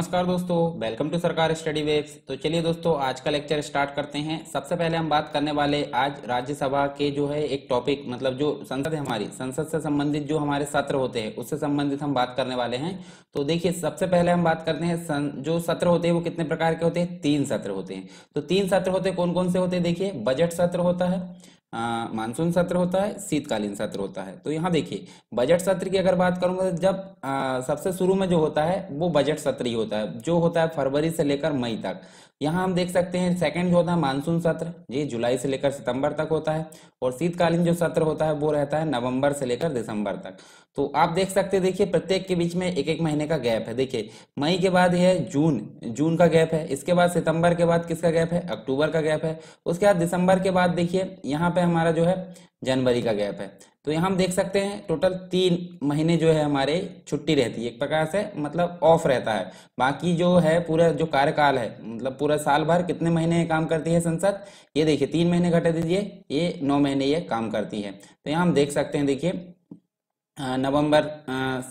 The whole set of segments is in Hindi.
नमस्कार दोस्तों welcome to Sarkar study webs तो चलिए दोस्तों आज का लेक्चर स्टार्ट करते हैं सबसे पहले हम बात करने वाले आज राज्यसभा के जो है एक टॉपिक मतलब जो संसद है हमारी संसद से संबंधित जो हमारे सत्र होते हैं उससे संबंधित हम बात करने वाले हैं तो देखिए सबसे पहले हम बात करते हैं जो सत्र होते हैं वो कितने प्रकार के होते हैं तीन सत्र होते हैं तो तीन सत्र होते कौन कौन से होते हैं देखिए बजट सत्र होता है मानसून सत्र होता है शीतकालीन सत्र होता है तो यहाँ देखिए बजट सत्र की अगर बात तो जब आ, सबसे शुरू में जो होता है वो बजट सत्र ही होता है जो होता है फरवरी से लेकर मई तक यहाँ हम देख सकते हैं सेकंड जो होता है मानसून सत्र ये जुलाई से लेकर सितंबर तक होता है और शीतकालीन जो सत्र होता है वो रहता है नवंबर से लेकर दिसंबर तक तो आप देख सकते हैं देखिए प्रत्येक के बीच में एक एक महीने का गैप है देखिए मई के बाद है जून जून का गैप है इसके बाद सितंबर के बाद किसका गैप है अक्टूबर का गैप है उसके बाद दिसंबर के बाद देखिए यहाँ पे हमारा जो है जनवरी का गैप है तो यहाँ हम देख सकते हैं टोटल तीन महीने जो है हमारे छुट्टी रहती है एक प्रकार से मतलब ऑफ रहता है बाकी जो है पूरा जो कार्यकाल है मतलब पूरा साल भर कितने महीने काम करती है संसद ये देखिए तीन महीने घटा दीजिए ये नौ महीने ये काम करती है तो यहाँ हम देख सकते हैं देखिए नवंबर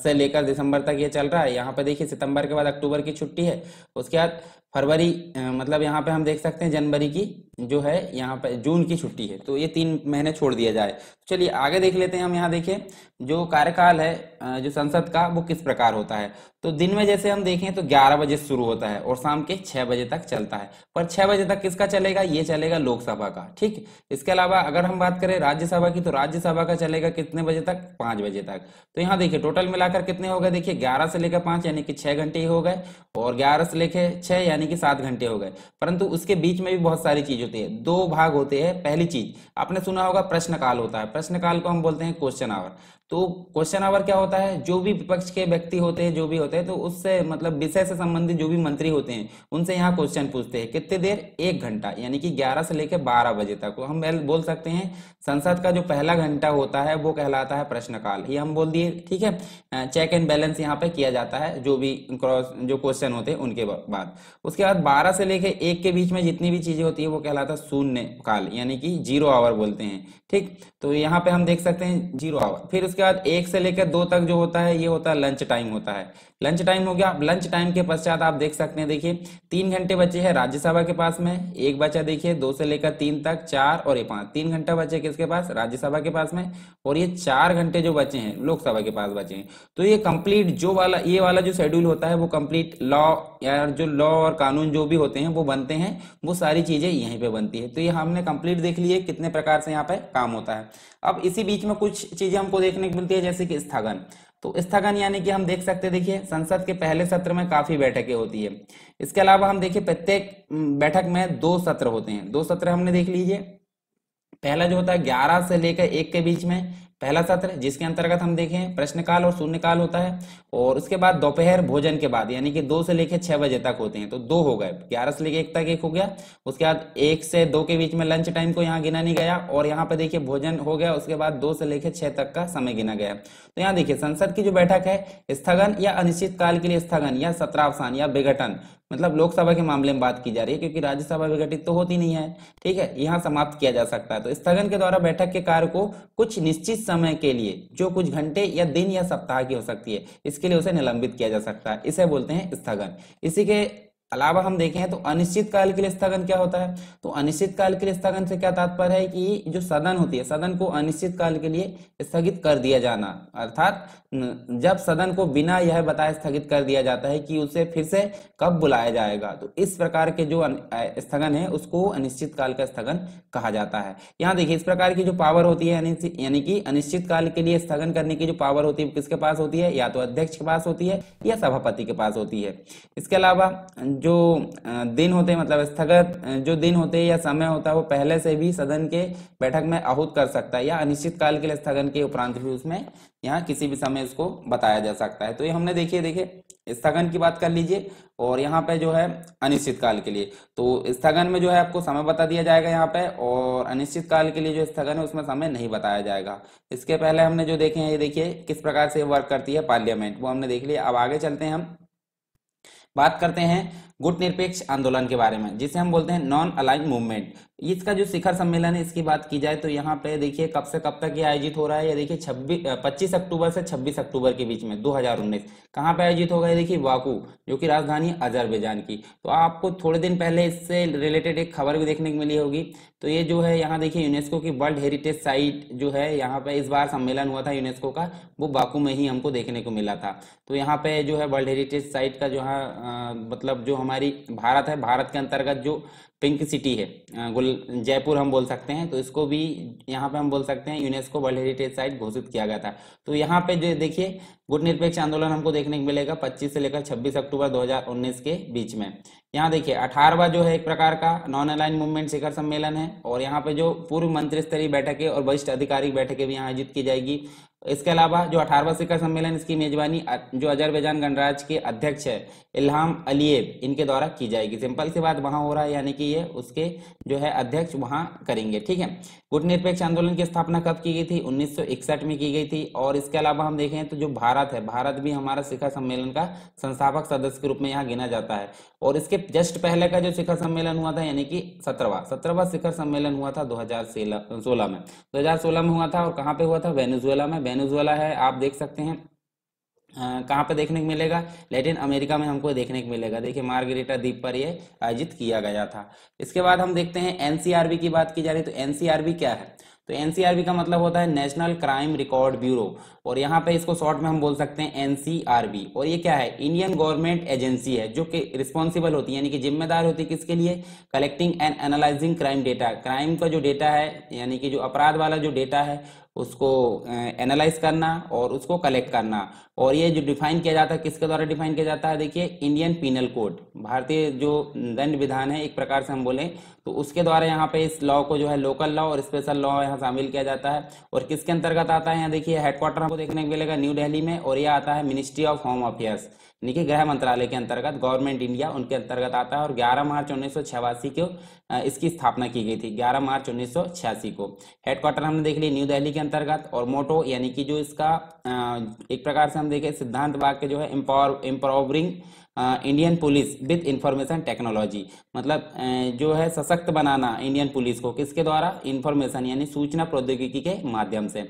से लेकर दिसंबर तक ये चल रहा है यहाँ पे देखिए सितंबर के बाद अक्टूबर की छुट्टी है उसके बाद फरवरी मतलब यहाँ पे हम देख सकते हैं जनवरी की जो है यहाँ पे जून की छुट्टी है तो ये तीन महीने छोड़ दिया जाए तो चलिए आगे देख लेते हैं हम यहाँ देखिए जो कार्यकाल है जो संसद का वो किस प्रकार होता है तो दिन में जैसे हम देखें तो 11 बजे शुरू होता है और शाम के 6 बजे तक चलता है पर 6 बजे तक किसका चलेगा ये चलेगा लोकसभा का ठीक इसके अलावा अगर हम बात करें राज्यसभा की तो राज्यसभा का चलेगा कितने बजे तक पांच बजे तक तो यहाँ देखिए टोटल मिलाकर कितने हो गए देखिए ग्यारह से लेकर पांच यानी कि छह घंटे हो गए और ग्यारह से लेकर छह यानी कि सात घंटे हो गए परंतु उसके बीच में भी बहुत सारी चीज होती है दो भाग होते हैं पहली चीज आपने सुना होगा प्रश्नकाल होता है प्रश्नकाल को हम बोलते हैं क्वेश्चन आवर तो क्वेश्चन आवर क्या होता होता है जो भी विपक्ष के व्यक्ति होते हैं जो भी होते हैं तो उससे मतलब विषय से संबंधित जो भी मंत्री होते हैं उनसे यहाँ क्वेश्चन पूछते हैं कितने देर एक घंटा यानी कि 11 से लेकर 12 बजे तक तो हम बोल सकते हैं संसद का जो पहला घंटा होता है वो कहलाता है प्रश्नकाल ये हम बोल दिए ठीक है चेक एंड बैलेंस यहाँ पे किया जाता है जो भी क्रॉस जो क्वेश्चन होते हैं उनके बाद उसके बाद बारह से लेकर एक के बीच में जितनी भी चीजें होती है वो कहलाता है शून्य काल यानी कि जीरो आवर बोलते हैं ठीक तो यहाँ पे हम देख सकते हैं जीरो आवर फिर उसके बाद एक से लेकर दो तक तक जो होता है ये होता है लंच टाइम होता है लंच टाइम हो गया लंच टाइम के पश्चात आप देख सकते हैं देखिए तीन घंटे बचे हैं राज्यसभा के पास में एक बचा देखिए दो से लेकर तीन तक चार और ये पांच तीन घंटा बचे किसके पास राज्यसभा के पास में और ये चार घंटे जो बचे हैं लोकसभा के पास बचे हैं तो ये कंप्लीट जो वाला ये वाला जो शेड्यूल होता है वो कंप्लीट लॉ या जो लॉ और कानून जो भी होते हैं वो बनते हैं वो सारी चीजें यहीं पर बनती है तो ये हमने कंप्लीट देख लिया कितने प्रकार से यहाँ पे काम होता है अब इसी बीच में कुछ चीजें हमको देखने को मिलती है जैसे कि स्थगन तो स्थगन यानी कि हम देख सकते हैं देखिए संसद के पहले सत्र में काफी बैठकें होती है इसके अलावा हम देखिए प्रत्येक बैठक में दो सत्र होते हैं दो सत्र हमने देख लीजिए पहला जो होता है ग्यारह से लेकर एक के बीच में पहला सत्र जिसके अंतर्गत हम देखें प्रश्नकाल और शून्यकाल होता है और उसके बाद दोपहर भोजन के बाद यानी कि दो से लेकर छह बजे तक होते हैं तो दो हो गए ग्यारह से लेकर एक तक एक हो गया उसके बाद एक से दो के बीच में लंच टाइम को यहाँ गिना नहीं गया और यहाँ पे देखिए भोजन हो गया उसके बाद दो से लेकर छह तक का समय गिना गया तो यहाँ देखिये संसद की जो बैठक है स्थगन या अनिश्चित काल के लिए स्थगन या सत्रावसान या विघटन मतलब लोकसभा के मामले में बात की जा रही है क्योंकि राज्यसभा विघटित तो होती नहीं है ठीक है यहाँ समाप्त किया जा सकता है तो स्थगन के द्वारा बैठक के कार्य को कुछ निश्चित समय के लिए जो कुछ घंटे या दिन या सप्ताह की हो सकती है इसके लिए उसे निलंबित किया जा सकता है इसे बोलते हैं स्थगन इसी के अलावा हम देखें तो अनिश्चित काल के लिए स्थगन क्या होता है तो अनिश्चित काल के लिए स्थगन से क्या तात्पर्य है कि जो सदन होती है सदन को अनिश्चित काल के लिए स्थगित कर दिया जाना अर्थात जब सदन को बिना यह बताए स्थगित कर दिया जाता है कि उसे फिर से कब बुलाया जाएगा तो इस प्रकार के जो स्थगन है उसको अनिश्चित काल का स्थगन कहा जाता है यहाँ देखिए इस प्रकार की जो पावर होती है यानी कि अनिश्चित काल के लिए स्थगन करने की जो पावर होती है किसके पास होती है या तो अध्यक्ष के पास होती है या सभापति के पास होती है इसके अलावा जो दिन होते हैं मतलब स्थगित जो दिन होते हैं या समय होता है वो पहले से भी सदन के बैठक में आहूत कर सकता है या अनिश्चित काल के लिए स्थगन के उपरांत भी उसमें यहाँ किसी भी समय इसको बताया जा सकता है तो ये हमने देखिए देखिए स्थगन की बात कर लीजिए और यहाँ पे जो है अनिश्चित काल के लिए तो स्थगन में जो है आपको समय बता दिया जाएगा यहाँ पे और अनिश्चित काल के लिए जो स्थगन है उसमें समय नहीं बताया जाएगा इसके पहले हमने जो देखे हैं ये देखिए किस प्रकार से वर्क करती है पार्लियामेंट वो हमने देख लिया अब आगे चलते हैं हम बात करते हैं गुट निरपेक्ष आंदोलन के बारे में जिसे हम बोलते हैं नॉन अलाइन मूवमेंट इसका जो शिखर सम्मेलन है इसकी बात की जाए तो यहाँ पे देखिए कब से कब तक ये आयोजित हो रहा है ये देखिए छब्बीस पच्चीस अक्टूबर से छब्बीस अक्टूबर के बीच में 2019 कहाँ पे आयोजित होगा ये देखिए वाकू जो कि राजधानी अजरबैजान की तो आपको थोड़े दिन पहले इससे रिलेटेड एक खबर भी देखने को मिली होगी तो ये जो है यहाँ देखिए यूनेस्को की वर्ल्ड हेरिटेज साइट जो है यहाँ पे इस बार सम्मेलन हुआ था यूनेस्को का वो बाकू में ही हमको देखने को मिला था तो यहाँ पे जो है वर्ल्ड हेरिटेज साइट का जो है हाँ, मतलब जो हमारी भारत है भारत के अंतर्गत जो पिंक सिटी है गुल जयपुर हम बोल सकते हैं तो इसको भी यहाँ पे हम बोल सकते हैं यूनेस्को वर्ल्ड हेरिटेज साइट घोषित किया गया था तो यहाँ पे देखिए गुट निरपेक्ष आंदोलन हमको देखने को मिलेगा 25 से लेकर 26 अक्टूबर 2019 के बीच में यहाँ देखिए अठारहवा जो है एक प्रकार का नॉन अलाइन मूवमेंट शिखर सम्मेलन है और यहाँ पे जो पूर्व मंत्री स्तरीय बैठकें और वरिष्ठ अधिकारी बैठकें भी यहाँ आयोजित की जाएगी इसके अलावा जो अठारवा शिखर सम्मेलन इसकी मेजबानी जो अजरबैजान गणराज्य के अध्यक्ष है इल्हाम अलीब इनके द्वारा की जाएगी सिंपल सी बात वहां हो रहा है यानी कि ये उसके जो है अध्यक्ष वहां करेंगे ठीक है गुट निरपेक्ष आंदोलन की स्थापना कब की गई थी 1961 में की गई थी और इसके अलावा हम देखें तो जो भारत है भारत भी हमारा शिखर सम्मेलन का संस्थापक सदस्य के रूप में यहाँ गिना जाता है और इसके जस्ट पहले का जो शिखर सम्मेलन हुआ था यानी कि सत्रहवा सत्रहवा शिखर सम्मेलन हुआ था दो में दो में हुआ था और कहाँ पे हुआ था वेनेजुएला में वेनेजुएला है आप देख सकते हैं कहाँ पर देखने को मिलेगा लेटिन अमेरिका में हमको देखने को मिलेगा देखिए मार्गरेटा द्वीप पर ये आयोजित किया गया था इसके बाद हम देखते हैं एनसीआरबी की बात की जा रही है तो एनसीआरबी क्या है तो एनसीआरबी का मतलब होता है नेशनल क्राइम रिकॉर्ड ब्यूरो और यहाँ पे इसको शॉर्ट में हम बोल सकते हैं एनसीआरबी और ये क्या है इंडियन गवर्नमेंट एजेंसी है जो कि रिस्पॉन्सिबल होती है यानी कि जिम्मेदार होती है किसके लिए collecting and analysing crime data crime का जो डेटा है यानी कि जो अपराध वाला जो डेटा है उसको एनालाइज करना और उसको कलेक्ट करना और ये जो डिफाइन किया जाता है किसके द्वारा डिफाइन किया जाता है देखिए इंडियन पीनल कोड भारतीय जो दंड विधान है एक प्रकार से हम बोले तो उसके द्वारा यहाँ पे इस लॉ को जो है लोकल लॉ और स्पेशल लॉ यहाँ शामिल किया जाता है और किसके अंतर्गत आता है यहाँ देखिए हेडक्वार्टर को देखने को मिलेगा न्यू डेली में और यह आता है मिनिस्ट्री ऑफ होम अफेयर्स देखिए गृह मंत्रालय के अंतर्गत गवर्नमेंट इंडिया उनके अंतर्गत आता है और 11 मार्च उन्नीस को इसकी स्थापना की गई थी 11 मार्च उन्नीस को हेडक्वार्टर हमने देख लिया न्यू दिल्ली के अंतर्गत और मोटो यानी कि जो इसका एक प्रकार से हम देखें सिद्धांत वाक्य जो है empowering Indian police with information technology मतलब जो है सशक्त बनाना इंडियन पुलिस को किसके द्वारा इंफॉर्मेशन यानी सूचना प्रौद्योगिकी के माध्यम से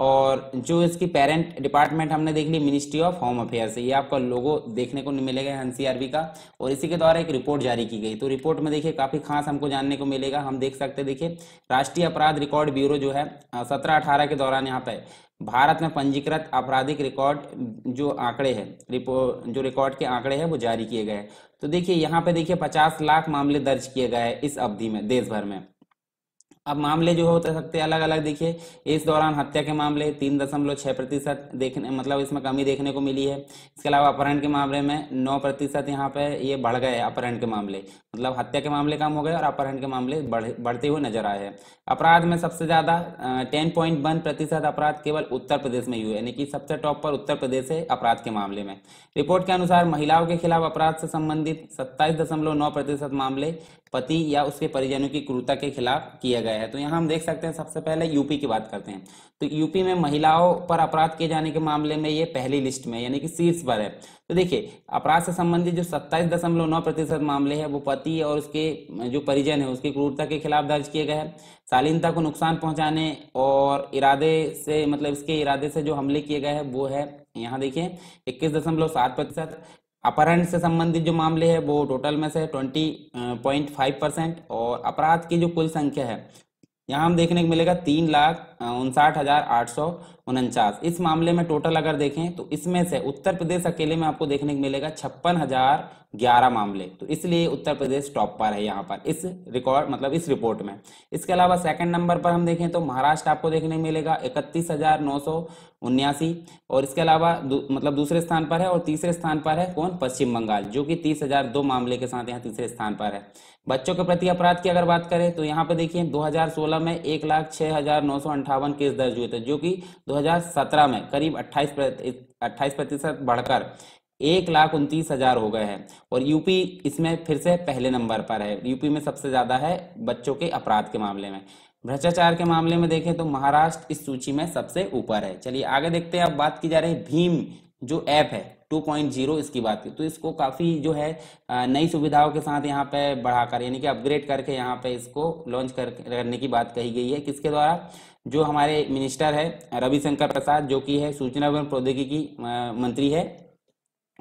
और जो इसकी पेरेंट डिपार्टमेंट हमने देख ली मिनिस्ट्री ऑफ होम अफेयर ये आपका लोगो देखने को मिलेगा एनसीआरबी का और इसी के द्वारा एक रिपोर्ट जारी की गई तो रिपोर्ट में देखिए काफी खास हमको जानने को मिलेगा हम देख सकते देखिए राष्ट्रीय अपराध रिकॉर्ड ब्यूरो जो है सत्रह अठारह के दौरान यहाँ पे भारत में पंजीकृत आपराधिक रिकॉर्ड जो आंकड़े हैं रिपोर्ट जो रिकॉर्ड के आंकड़े हैं वो जारी किए गए हैं तो देखिए यहाँ पे देखिए पचास लाख मामले दर्ज किए गए हैं इस अवधि में देश भर में अब मामले जो होते सकते हैं अलग अलग देखिए इस दौरान हत्या के मामले तीन दशमलव छः प्रतिशत देखने मतलब इसमें कमी देखने को मिली है इसके अलावा अपहरण के मामले में नौ प्रतिशत यहाँ पे ये बढ़ गए अपहरण के मामले मतलब हत्या के मामले कम हो गए और अपहरण के मामले बढ़ बढ़ते हुए नजर आए हैं अपराध में सबसे ज़्यादा टेन प्रतिशत अपराध केवल उत्तर प्रदेश में हुए यानी कि सबसे टॉप पर उत्तर प्रदेश है अपराध के मामले में रिपोर्ट के अनुसार महिलाओं के खिलाफ अपराध से संबंधित सत्ताईस प्रतिशत मामले पति या उसके परिजनों की क्रूरता के खिलाफ किया गया है तो यहाँ हम देख सकते हैं सबसे पहले यूपी की बात करते हैं तो यूपी में महिलाओं पर अपराध किए जाने के मामले में ये पहली लिस्ट में यानी कि शीर्ष पर है तो देखिए अपराध से संबंधित जो सत्ताईस दशमलव नौ प्रतिशत मामले है वो पति और उसके जो परिजन है उसकी क्रूरता के खिलाफ दर्ज किए गए हैं शालीनता को नुकसान पहुंचाने और इरादे से मतलब इसके इरादे से जो हमले किए गए हैं वो है यहाँ देखिए इक्कीस दशमलव सात प्रतिशत अपहरण से संबंधित जो मामले हैं वो टोटल में से ट्वेंटी पॉइंट फाइव परसेंट और अपराध की जो कुल संख्या है यहाँ हम देखने को मिलेगा तीन लाख उनसाठ हजार आठ सौ उनचास इस मामले में टोटल अगर देखें तो इसमें से उत्तर प्रदेश अकेले में आपको देखने को मिलेगा छप्पन हजार ग्यारह मामले तो इसलिए उत्तर प्रदेश टॉप पर है यहाँ पर इस रिकॉर्ड मतलब इस रिपोर्ट में इसके अलावा सेकंड नंबर पर हम देखें तो महाराष्ट्र आपको देखने को मिलेगा इकतीस हजार नौ सौ उन्यासी और इसके अलावा दू, मतलब दूसरे स्थान पर है और तीसरे स्थान पर है कौन पश्चिम बंगाल जो कि तीस हजार दो मामले के साथ यहाँ तीसरे स्थान पर है बच्चों के प्रति अपराध की अगर बात करें तो यहाँ पे देखिए 2016 में एक लाख छह हजार नौ सौ अंठावन केस दर्ज हुए थे जो कि 2017 में करीब 28 अट्ठाईस प्रतिशत बढ़कर एक लाख उनतीस हजार हो गए हैं और यूपी इसमें फिर से पहले नंबर पर है यूपी में सबसे ज्यादा है बच्चों के अपराध के मामले में भ्रष्टाचार के मामले में देखें तो महाराष्ट्र इस सूची में सबसे ऊपर है चलिए आगे देखते हैं अब बात की जा रही है भीम जो ऐप है 2.0 इसकी बात की तो इसको काफ़ी जो है नई सुविधाओं के साथ यहाँ पे बढ़ाकर यानी कि अपग्रेड करके यहाँ पे इसको लॉन्च कर करने की बात कही गई है किसके द्वारा जो हमारे मिनिस्टर है रविशंकर प्रसाद जो कि है सूचना एवं प्रौद्योगिकी मंत्री है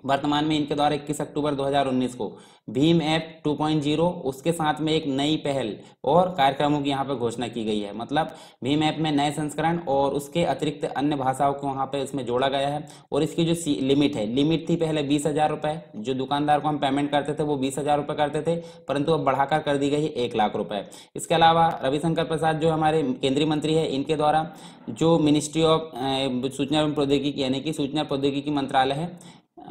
वर्तमान में इनके द्वारा 21 अक्टूबर 2019 को भीम ऐप 2.0 उसके साथ में एक नई पहल और कार्यक्रमों की यहाँ पर घोषणा की गई है मतलब भीम ऐप में नए संस्करण और उसके अतिरिक्त अन्य भाषाओं को वहाँ पे इसमें जोड़ा गया है और इसकी जो लिमिट है लिमिट थी पहले बीस हजार रुपए जो दुकानदार को हम पेमेंट करते थे वो बीस हजार करते थे परंतु अब बढ़ाकर कर दी गई है एक लाख रुपए इसके अलावा रविशंकर प्रसाद जो हमारे केंद्रीय मंत्री है इनके द्वारा जो मिनिस्ट्री ऑफ सूचना एवं प्रौद्योगिकी यानी कि सूचना प्रौद्योगिकी मंत्रालय है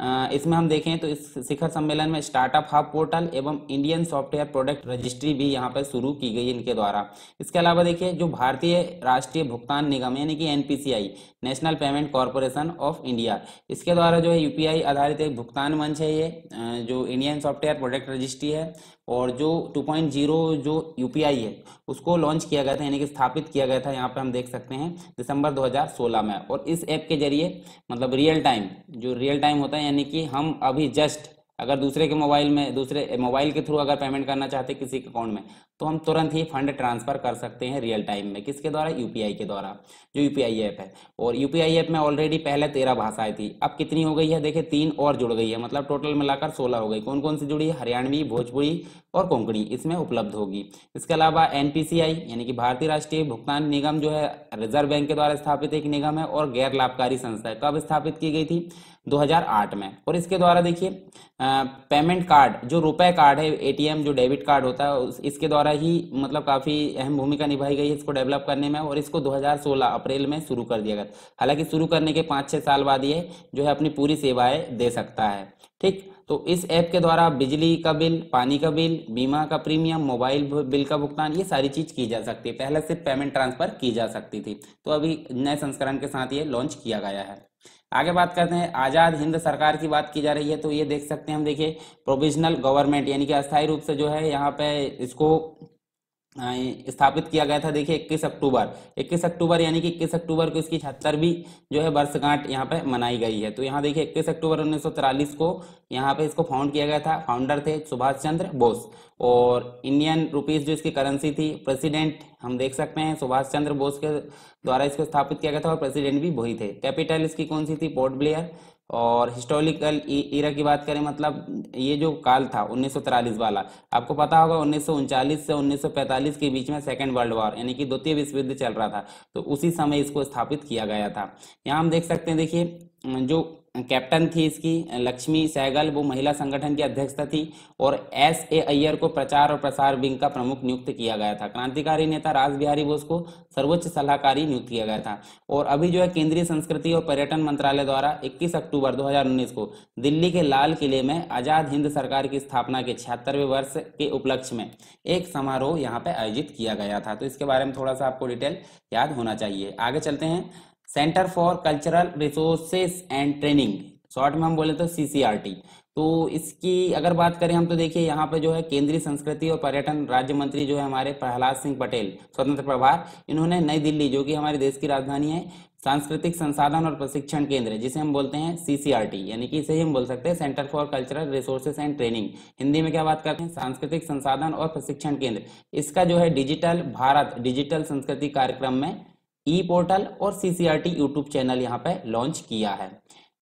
इसमें हम देखें तो इस शिखर सम्मेलन में स्टार्टअप हब पोर्टल एवं इंडियन सॉफ्टवेयर प्रोडक्ट रजिस्ट्री भी यहाँ पर शुरू की गई इनके द्वारा इसके अलावा देखिए जो भारतीय राष्ट्रीय भुगतान निगम यानी कि NPCI national payment corporation of India इसके द्वारा जो है यूपीआई आधारित एक भुगतान मंच है ये जो इंडियन सॉफ्टवेयर प्रोडक्ट रजिस्ट्री है और जो 2.0 जो यूपीआई है उसको लॉन्च किया गया था यानी कि स्थापित किया गया था यहाँ पे हम देख सकते हैं दिसंबर 2016 में और इस ऐप के जरिए मतलब रियल टाइम जो रियल टाइम होता है यानी कि हम अभी जस्ट अगर दूसरे के मोबाइल में दूसरे मोबाइल के थ्रू अगर पेमेंट करना चाहते किसी के अकाउंट में तो हम तुरंत ही फंड ट्रांसफर कर सकते हैं रियल टाइम में किसके द्वारा यूपीआई के द्वारा जो यूपीआई ऐप है और यूपीआई ऐप में ऑलरेडी पहले तेरह भाषाएं थी अब कितनी हो गई है देखिए तीन और जुड़ गई है मतलब टोटल मिलाकर सोलह हो गई कौन कौन सी जुड़ी है हरियाणवी भोजपुरी और कोंकणी इसमें उपलब्ध होगी इसके अलावा एनपीसीआई यानी कि भारतीय राष्ट्रीय भुगतान निगम जो है रिजर्व बैंक के द्वारा स्थापित एक निगम है और गैर लाभकारी संस्था कब स्थापित की गई थी 2008 में और इसके द्वारा देखिए पेमेंट कार्ड जो रुपए कार्ड है एटीएम जो डेबिट कार्ड होता है इसके द्वारा द्वारा ही मतलब काफ़ी अहम भूमिका निभाई गई है इसको डेवलप करने में और इसको 2016 अप्रैल में शुरू कर दिया गया हालांकि शुरू करने के पांच छह साल बाद ये जो है अपनी पूरी सेवाएं दे सकता है ठीक तो इस ऐप के द्वारा बिजली का बिल पानी का बिल बीमा का प्रीमियम मोबाइल बिल का भुगतान ये सारी चीज की जा सकती है पहले सिर्फ पेमेंट ट्रांसफर की जा सकती थी तो अभी नए संस्करण के साथ ये लॉन्च किया गया है आगे बात करते हैं आज़ाद हिंद सरकार की बात की जा रही है तो ये देख सकते हैं हम देखिए प्रोविजनल गवर्नमेंट यानी कि अस्थायी रूप से जो है यहाँ पे इसको स्थापित किया गया था देखिए 21 अक्टूबर 21 अक्टूबर यानी कि 21 अक्टूबर को इसकी छहत्तरवीं जो है वर्षगांठ यहाँ पे मनाई गई है तो यहाँ देखिए 21 अक्टूबर उन्नीस को यहाँ पे इसको फाउंड किया गया था फाउंडर थे सुभाष चंद्र बोस और इंडियन रुपीज जो इसकी करेंसी थी प्रेसिडेंट हम देख सकते हैं सुभाष चंद्र बोस के द्वारा इसको स्थापित किया गया था और प्रेसिडेंट भी वही थे कैपिटल इसकी कौन सी थी पोर्ट ब्लेयर और हिस्टोरिकल ईरा की बात करें मतलब ये जो काल था उन्नीस वाला आपको पता होगा उन्नीस से 1945 के बीच में सेकेंड वर्ल्ड वॉर यानी कि द्वितीय विश्व युद्ध चल रहा था तो उसी समय इसको स्थापित किया गया था यहाँ हम देख सकते हैं देखिए जो कैप्टन थी इसकी लक्ष्मी सहगल वो महिला संगठन की अध्यक्षता थी और एस ए अय्यर को प्रचार और प्रसार विंग का प्रमुख नियुक्त किया गया था क्रांतिकारी नेता राज बिहारी बोस को सर्वोच्च सलाहकारी नियुक्त किया गया था और अभी जो है केंद्रीय संस्कृति और पर्यटन मंत्रालय द्वारा 21 अक्टूबर 2019 को दिल्ली के लाल किले में आजाद हिंद सरकार की स्थापना के छिहत्तरवें वर्ष के उपलक्ष्य में एक समारोह यहाँ पे आयोजित किया गया था तो इसके बारे में थोड़ा सा आपको डिटेल याद होना चाहिए आगे चलते हैं centre for cultural resources and training short में हम बोले तो सीसीआरटी तो इसकी अगर बात करें हम तो देखिए यहाँ पे जो है केंद्रीय संस्कृति और पर्यटन राज्य मंत्री जो है हमारे प्रहलाद सिंह पटेल स्वतंत्र प्रभार इन्होंने नई दिल्ली जो कि हमारे देश की राजधानी है सांस्कृतिक संसाधन और प्रशिक्षण केंद्र जिसे हम बोलते हैं सीसीआरटी यानी कि इसे ही हम बोल सकते हैं centre for cultural resources and training Hindi में क्या बात करते हैं सांस्कृतिक संसाधन और प्रशिक्षण केंद्र इसका जो है डिजिटल भारत डिजिटल संस्कृति कार्यक्रम में ई पोर्टल और सीसीआरटी यूट्यूब चैनल यहाँ पे लॉन्च किया है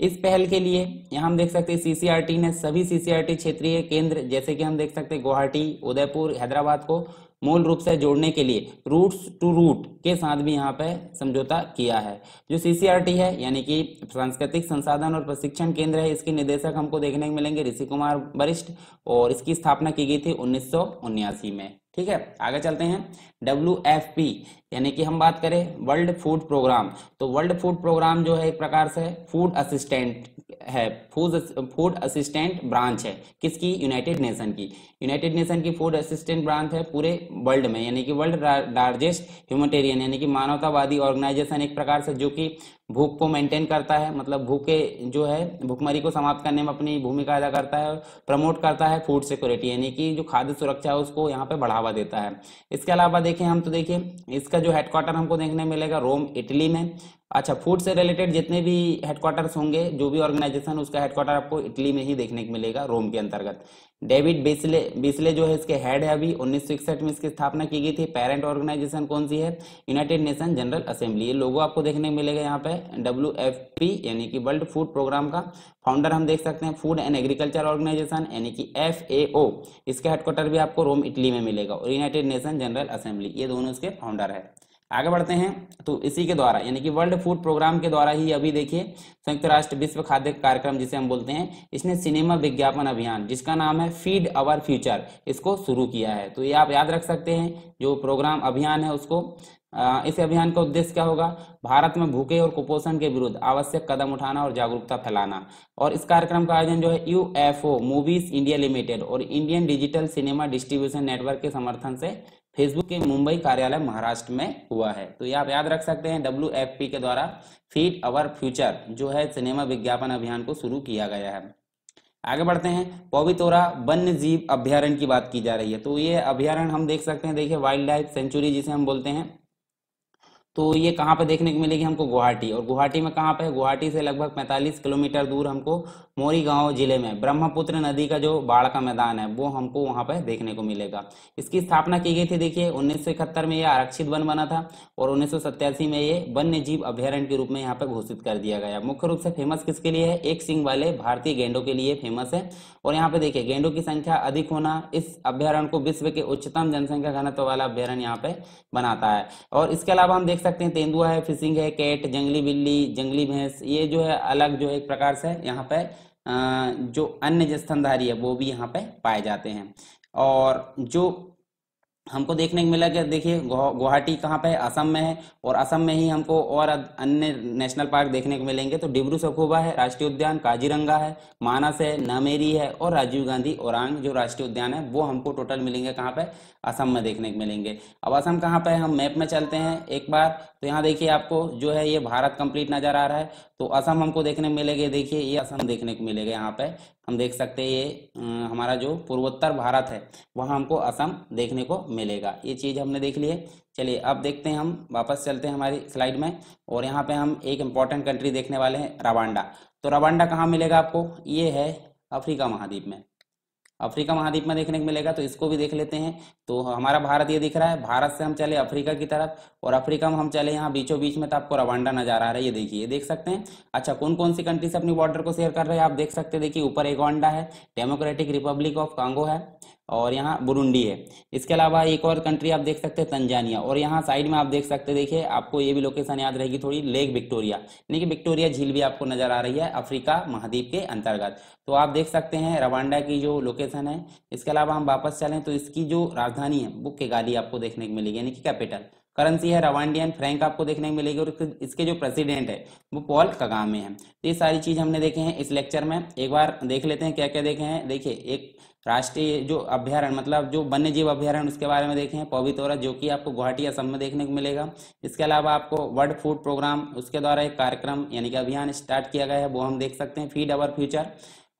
इस पहल के लिए यहाँ हम देख सकते हैं सीसीआरटी ने सभी सीसीआरटी क्षेत्रीय केंद्र जैसे कि हम देख सकते हैं गुवाहाटी उदयपुर हैदराबाद को मूल रूप से जोड़ने के लिए रूट्स टू रूट के साथ भी यहाँ पे समझौता किया है जो सीसीआरटी है यानी कि सांस्कृतिक संसाधन और प्रशिक्षण केंद्र है इसके निदेशक हमको देखने को मिलेंगे ऋषि कुमार वरिष्ठ और इसकी स्थापना की गई थी उन्नीस में ठीक है आगे चलते हैं डब्ल्यू एफ पी यानी कि हम बात करें वर्ल्ड फूड प्रोग्राम तो वर्ल्ड फूड प्रोग्राम जो है एक प्रकार से फूड असिस्टेंट है फूड फूड असिस्टेंट ब्रांच है किसकी यूनाइटेड नेशन की यूनाइटेड नेशन की फूड असिस्टेंट ब्रांच है पूरे वर्ल्ड में यानी कि वर्ल्ड लार्जेस्ट ह्यूमटेरियन यानी कि मानवतावादी ऑर्गेनाइजेशन एक प्रकार से जो कि भूख को मेंटेन करता है मतलब भूखे जो है भूखमरी को समाप्त करने में अपनी भूमिका अदा करता है प्रमोट करता है फूड सिक्योरिटी यानी कि जो खाद्य सुरक्षा है उसको यहाँ पे बढ़ावा देता है इसके अलावा देखें हम तो देखिए इसका जो हेडक्वार्टर हमको देखने मिलेगा रोम इटली में अच्छा फूड से रिलेटेड जितने भी हेडक्वार्टर्स होंगे जो भी ऑर्गेनाइजेशन उसका हेडक्वार्टर आपको इटली में ही देखने को मिलेगा रोम के अंतर्गत डेविड बिस्ले बिस्ले जो है इसके हेड है अभी उन्नीस में इसकी स्थापना की गई थी पेरेंट ऑर्गेनाइजेशन कौन सी है यूनाइटेड नेशन जनरल असेंबली ये लोगो आपको देखने मिलेगा यहाँ पे डब्ल्यू यानी कि वर्ल्ड फूड प्रोग्राम का फाउंडर हम देख सकते हैं फूड एंड एग्रीकल्चर ऑर्गेनाइजेशन यानी कि एफ इसका हेडक्वार्टर भी आपको रोम इटली में मिलेगा और यूनाइटेड नेशन जनरल असेंबली ये दोनों इसके फाउंडर है आगे बढ़ते हैं तो इसी के द्वारा यानी कि वर्ल्ड फूड प्रोग्राम के द्वारा ही अभी देखिए संयुक्त राष्ट्र विश्व खाद्य कार्यक्रम जिसे हम बोलते हैं इसने सिनेमा विज्ञापन अभियान जिसका नाम है फीड अवर फ्यूचर इसको शुरू किया है तो ये आप याद रख सकते हैं जो प्रोग्राम अभियान है उसको इस अभियान का उद्देश्य क्या होगा भारत में भूखे और कुपोषण के विरुद्ध आवश्यक कदम उठाना और जागरूकता फैलाना और इस कार्यक्रम का आयोजन जो है यू मूवीज इंडिया लिमिटेड और Indian digital cinema distribution network के समर्थन से फेसबुक के मुंबई कार्यालय महाराष्ट्र में हुआ है तो ये आप याद रख सकते हैं डब्ल्यू के द्वारा फीट अवर फ्यूचर जो है सिनेमा विज्ञापन अभियान को शुरू किया गया है आगे बढ़ते हैं पोवितोरा वन्य जीव अभ्यारण की बात की जा रही है तो ये अभ्यारण हम देख सकते हैं देखिए वाइल्ड लाइफ सेंचुरी जिसे हम बोलते हैं तो ये कहाँ पे देखने को मिलेगी हमको गुवाहाटी और गुवाहाटी में कहाँ पे गुवाहाटी से लगभग 45 किलोमीटर दूर हमको मोरीगांव जिले में ब्रह्मपुत्र नदी का जो बाढ़ का मैदान है वो हमको वहां पर देखने को मिलेगा इसकी स्थापना की गई थी देखिए उन्नीस में ये आरक्षित वन बना था और उन्नीस में ये वन्य जीव अभ्यारण के रूप में यहाँ पर घोषित कर दिया गया मुख्य रूप से फेमस किसके लिए है एक सिंह वाले भारतीय गेंडो के लिए फेमस है और यहाँ पे देखिये गेंडों की संख्या अधिक होना इस अभ्यारण को विश्व के उच्चतम जनसंख्या घनत्व वाला अभ्यारण यहाँ पे बनाता है और इसके अलावा हम देख सकते हैं तेंदुआ है फिशिंग है कैट जंगली बिल्ली जंगली भैंस ये जो है अलग जो है एक प्रकार से यहाँ पे जो अन्य जस्तनधारी है वो भी यहाँ पे पाए जाते हैं और जो हमको देखने को मिला कि देखिए गुवाहाटी कहाँ पे है असम में है और असम में ही हमको और अन्य नेशनल पार्क देखने को मिलेंगे तो डिब्रू सखोबा है राष्ट्रीय उद्यान काजीरंगा है मानस है नामेरी है और राजीव गांधी औरंग जो राष्ट्रीय उद्यान है वो हमको टोटल मिलेंगे कहाँ पे असम में देखने को मिलेंगे अब असम कहाँ पे है हम मैप में चलते हैं एक बार तो यहाँ देखिए आपको जो है ये भारत कंप्लीट नजर आ रहा है तो असम हमको देखने को मिलेगा देखिए ये असम देखने को मिलेगा यहाँ पे हम देख सकते हैं ये अं, हमारा जो पूर्वोत्तर भारत है वहाँ हमको असम देखने को मिलेगा ये चीज़ हमने देख ली है चलिए अब देखते हैं हम वापस चलते हैं हमारी स्लाइड में और यहाँ पे हम एक इम्पॉर्टेंट कंट्री देखने वाले हैं रवांडा तो रवांडा कहाँ मिलेगा आपको ये है अफ्रीका महाद्वीप में अफ्रीका महाद्वीप में देखने को मिलेगा तो इसको भी देख लेते हैं तो हमारा भारत ये दिख रहा है भारत से हम चले अफ्रीका की तरफ और अफ्रीका में हम चले यहाँ बीचों बीच में तो आपको रवांडा नजर आ रहा है ये देखिए ये देख सकते हैं अच्छा कौन कौन सी कंट्री से अपनी बॉर्डर को शेयर कर रहे हैं आप देख सकते हैं देखिए ऊपर एगोंडा है डेमोक्रेटिक रिपब्लिक ऑफ कांगो है और यहाँ बुरुंडी है इसके अलावा एक और कंट्री आप देख सकते हैं तंजानिया और यहाँ साइड में आप देख सकते हैं देखिए आपको ये भी लोकेशन याद रहेगी थोड़ी लेक विक्टोरिया यानी कि विक्टोरिया झील भी आपको नजर आ रही है अफ्रीका महाद्वीप के अंतर्गत तो आप देख सकते हैं रवांडा की जो लोकेशन है इसके अलावा हम वापस चलें तो इसकी जो राजधानी है वो केगाली आपको देखने को मिलेगी यानी कि कैपिटल करेंसी है रवांडियन फ्रैंक आपको देखने को मिलेगी और इसके जो प्रेसिडेंट है वो पॉल कगामे हैं तो ये सारी चीज़ हमने देखे हैं इस लेक्चर में एक बार देख लेते हैं क्या क्या देखे हैं देखिए एक राष्ट्रीय जो अभ्यारण मतलब जो वन्य जीव अभ्यारण उसके बारे में देखें पवितोरा जो कि आपको गुवाहाटी असम में देखने को मिलेगा इसके अलावा आपको वर्ल्ड फूड प्रोग्राम उसके द्वारा एक कार्यक्रम यानी कि अभियान स्टार्ट किया गया है वो हम देख सकते हैं फीड अवर फ्यूचर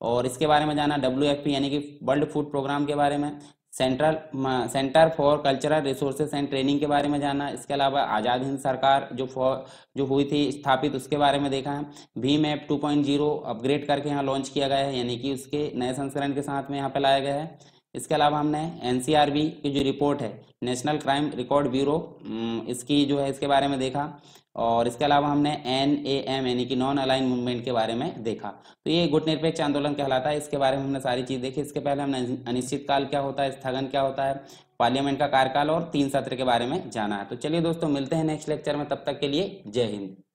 और इसके बारे में जाना डब्ल्यू एफ पी यानी कि वर्ल्ड फूड प्रोग्राम के बारे में central centre for cultural resources and training के बारे में जाना इसके अलावा आज़ाद हिंद सरकार जो फॉर जो हुई थी स्थापित उसके बारे में देखा है भीम ऐप 2.0 अपग्रेड करके यहाँ लॉन्च किया गया है यानी कि उसके नए संस्करण के साथ में यहाँ पे लाया गया है इसके अलावा हमने एन की जो रिपोर्ट है नेशनल क्राइम रिकॉर्ड ब्यूरो इसकी जो है इसके बारे में देखा और इसके अलावा हमने एन ए एम यानी कि नॉन अलाइन मूवमेंट के बारे में देखा तो ये गुट निरपेक्ष आंदोलन कहलाता है इसके बारे में हमने सारी चीज़ देखी इसके पहले हमने अनिश्चितकाल क्या होता है स्थगन क्या होता है पार्लियामेंट का कार्यकाल और तीन सत्र के बारे में जाना है तो चलिए दोस्तों मिलते हैं नेक्स्ट लेक्चर में तब तक के लिए जय हिंद